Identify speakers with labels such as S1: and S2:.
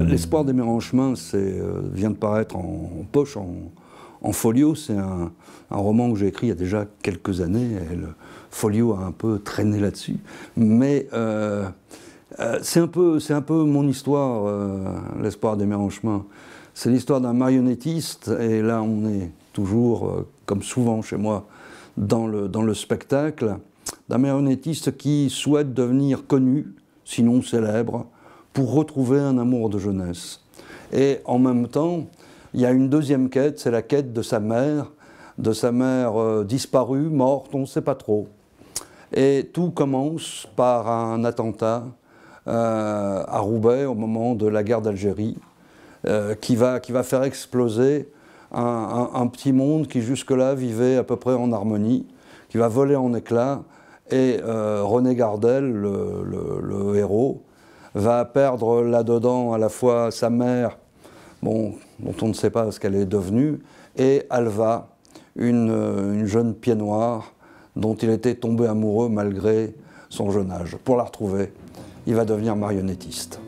S1: L'espoir des en chemin euh, vient de paraître en, poche, en, folio. C'est un, roman que j'ai écrit il y a déjà quelques années. Et le folio a un peu traîné là-dessus. Mais euh, euh, c'est un, peu, un peu mon histoire, l'espoir des chemin. C'est l'histoire d'un marionnettiste. Et là, on est toujours, comme souvent chez moi, dans le spectacle d'un marionnettiste qui souhaite devenir connu, sinon célèbre, pour retrouver un amour de jeunesse. Et en même temps, il y a une deuxième quête, c'est la quête de sa mère, de sa mère euh, disparue, morte, on ne sait pas trop. Et tout commence par un attentat euh, à Roubaix au moment de la guerre d'Algérie, euh, qui, va, qui va faire exploser un petit monde qui jusque-là vivait à peu près en harmonie, qui va voler en éclats et euh, René Gardel, le, héros, va perdre là-dedans à la fois sa mère, dont on ne sait pas ce qu'elle est devenue, et Alva, une, jeune pied noire dont il était tombé amoureux malgré son jeune âge. Pour la retrouver, il va devenir marionnettiste.